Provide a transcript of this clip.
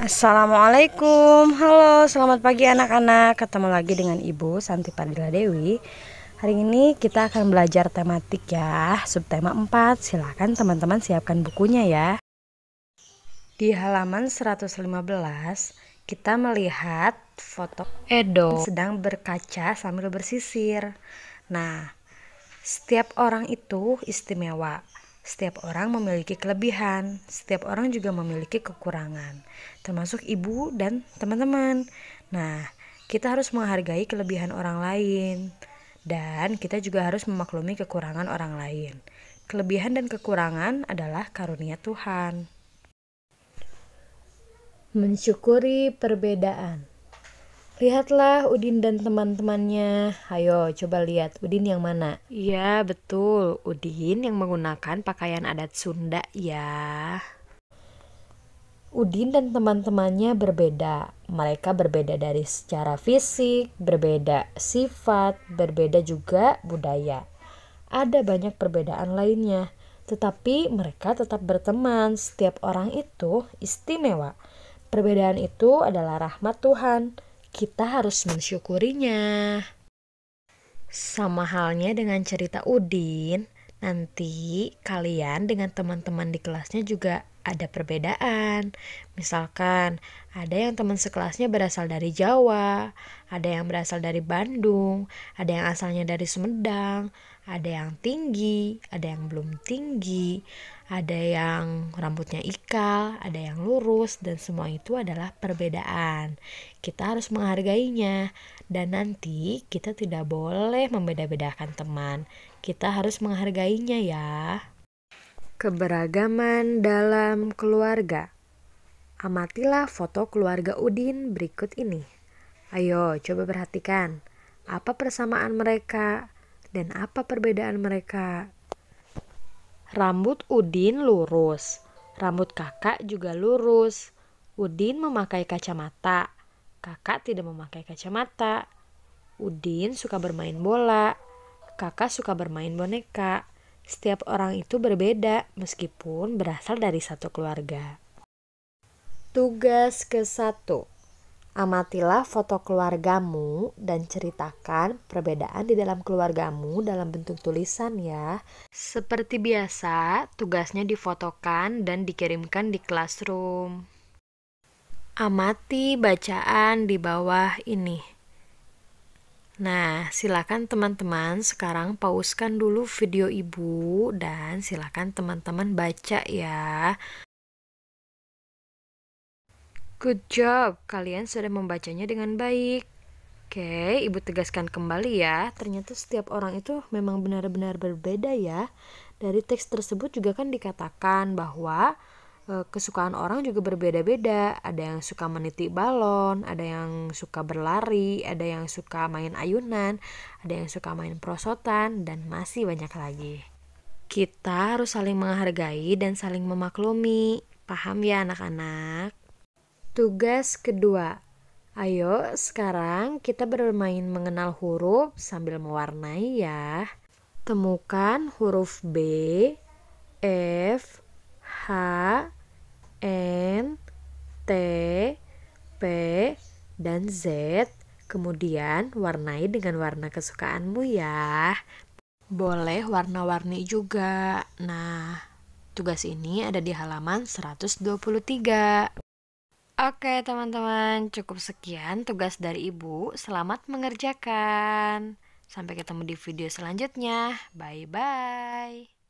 Assalamualaikum Halo selamat pagi anak-anak Ketemu lagi dengan ibu Santi Padilla Dewi Hari ini kita akan belajar tematik ya Subtema 4 Silahkan teman-teman siapkan bukunya ya Di halaman 115 Kita melihat foto Edo Sedang berkaca sambil bersisir Nah setiap orang itu istimewa setiap orang memiliki kelebihan, setiap orang juga memiliki kekurangan, termasuk ibu dan teman-teman. Nah, kita harus menghargai kelebihan orang lain, dan kita juga harus memaklumi kekurangan orang lain. Kelebihan dan kekurangan adalah karunia Tuhan. Mensyukuri perbedaan. Lihatlah Udin dan teman-temannya. Ayo coba lihat Udin yang mana. Iya betul, Udin yang menggunakan pakaian adat Sunda ya. Udin dan teman-temannya berbeda. Mereka berbeda dari secara fisik, berbeda sifat, berbeda juga budaya. Ada banyak perbedaan lainnya, tetapi mereka tetap berteman. Setiap orang itu istimewa. Perbedaan itu adalah rahmat Tuhan kita harus mensyukurinya. Sama halnya dengan cerita Udin, nanti kalian dengan teman-teman di kelasnya juga ada perbedaan. Misalkan, ada yang teman sekelasnya berasal dari Jawa, ada yang berasal dari Bandung, ada yang asalnya dari Sumedang, ada yang tinggi, ada yang belum tinggi, ada yang rambutnya ikal, ada yang lurus, dan semua itu adalah perbedaan. Kita harus menghargainya, dan nanti kita tidak boleh membeda-bedakan teman. Kita harus menghargainya, ya. Keberagaman dalam keluarga. Amatilah foto keluarga Udin berikut ini. Ayo, coba perhatikan apa persamaan mereka dan apa perbedaan mereka. Rambut Udin lurus, rambut kakak juga lurus. Udin memakai kacamata, kakak tidak memakai kacamata. Udin suka bermain bola, kakak suka bermain boneka. Setiap orang itu berbeda meskipun berasal dari satu keluarga. Tugas ke satu, Amatilah foto keluargamu dan ceritakan perbedaan di dalam keluargamu dalam bentuk tulisan ya. Seperti biasa, tugasnya difotokan dan dikirimkan di classroom. Amati bacaan di bawah ini. Nah, silakan teman-teman sekarang pauskan dulu video ibu dan silakan teman-teman baca ya. Good job, kalian sudah membacanya dengan baik. Oke, ibu tegaskan kembali ya, ternyata setiap orang itu memang benar-benar berbeda ya. Dari teks tersebut juga kan dikatakan bahwa Eh, kesukaan orang juga berbeda-beda. Ada yang suka meniti balon, ada yang suka berlari, ada yang suka main ayunan, ada yang suka main prosotan, dan masih banyak lagi. Kita harus saling menghargai dan saling memaklumi. Paham ya, anak-anak? Tugas kedua. Ayo, sekarang kita bermain mengenal huruf sambil mewarnai ya. Temukan huruf B, F, H, N, T, P, dan Z. Kemudian warnai dengan warna kesukaanmu ya. Boleh warna-warni juga. Nah, tugas ini ada di halaman 123. Oke teman-teman, cukup sekian tugas dari Ibu. Selamat mengerjakan. Sampai ketemu di video selanjutnya. Bye-bye.